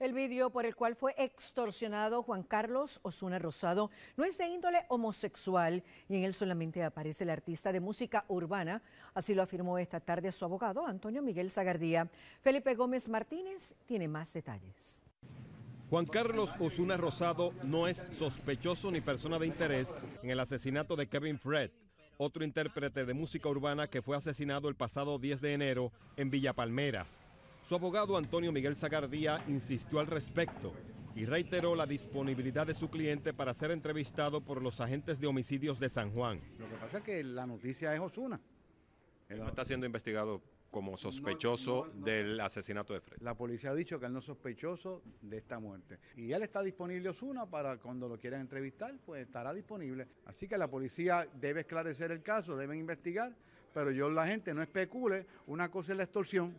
El vídeo por el cual fue extorsionado Juan Carlos Osuna Rosado no es de índole homosexual y en él solamente aparece el artista de música urbana. Así lo afirmó esta tarde su abogado Antonio Miguel Zagardía. Felipe Gómez Martínez tiene más detalles. Juan Carlos Osuna Rosado no es sospechoso ni persona de interés en el asesinato de Kevin Fred, otro intérprete de música urbana que fue asesinado el pasado 10 de enero en Villa Palmeras. Su abogado Antonio Miguel Sagardía insistió al respecto y reiteró la disponibilidad de su cliente para ser entrevistado por los agentes de homicidios de San Juan. Lo que pasa es que la noticia es Osuna. no está siendo investigado como sospechoso del asesinato de Fred. La policía ha dicho que él no es sospechoso de esta muerte. Y él está disponible Osuna para cuando lo quieran entrevistar, pues estará disponible. Así que la policía debe esclarecer el caso, debe investigar, pero yo la gente no especule, una cosa es la extorsión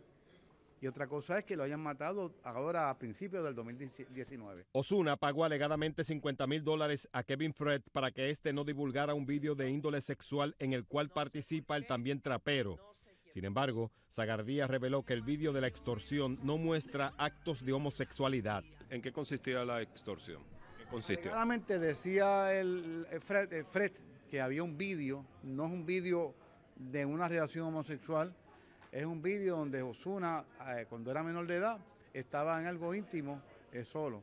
y otra cosa es que lo hayan matado ahora a principios del 2019. Osuna pagó alegadamente 50 mil dólares a Kevin Fred para que éste no divulgara un vídeo de índole sexual en el cual participa el también trapero. Sin embargo, Zagardía reveló que el vídeo de la extorsión no muestra actos de homosexualidad. ¿En qué consistía la extorsión? ¿Qué decía eh, eh, Fred que había un vídeo, no es un vídeo de una relación homosexual, es un vídeo donde Osuna, eh, cuando era menor de edad, estaba en algo íntimo solo.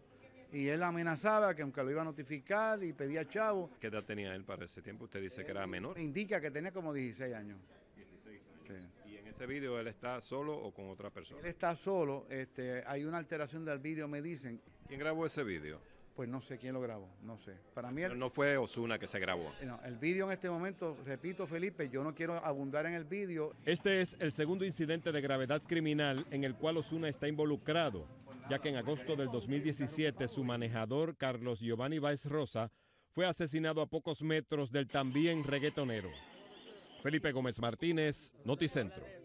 Y él amenazaba que aunque lo iba a notificar y pedía chavo. ¿Qué edad tenía él para ese tiempo? Usted dice que era menor. Indica que tenía como 16 años. 16 años. Sí. ¿Y en ese vídeo él está solo o con otra persona? Él está solo. Este, hay una alteración del vídeo, me dicen. ¿Quién grabó ese vídeo? pues no sé quién lo grabó, no sé. Para mí no fue Osuna que se grabó. Eh, el vídeo en este momento, repito Felipe, yo no quiero abundar en el vídeo. Este es el segundo incidente de gravedad criminal en el cual Osuna está involucrado, ya que en agosto del 2017 su manejador Carlos Giovanni Baez Rosa fue asesinado a pocos metros del también reggaetonero. Felipe Gómez Martínez, Noticentro.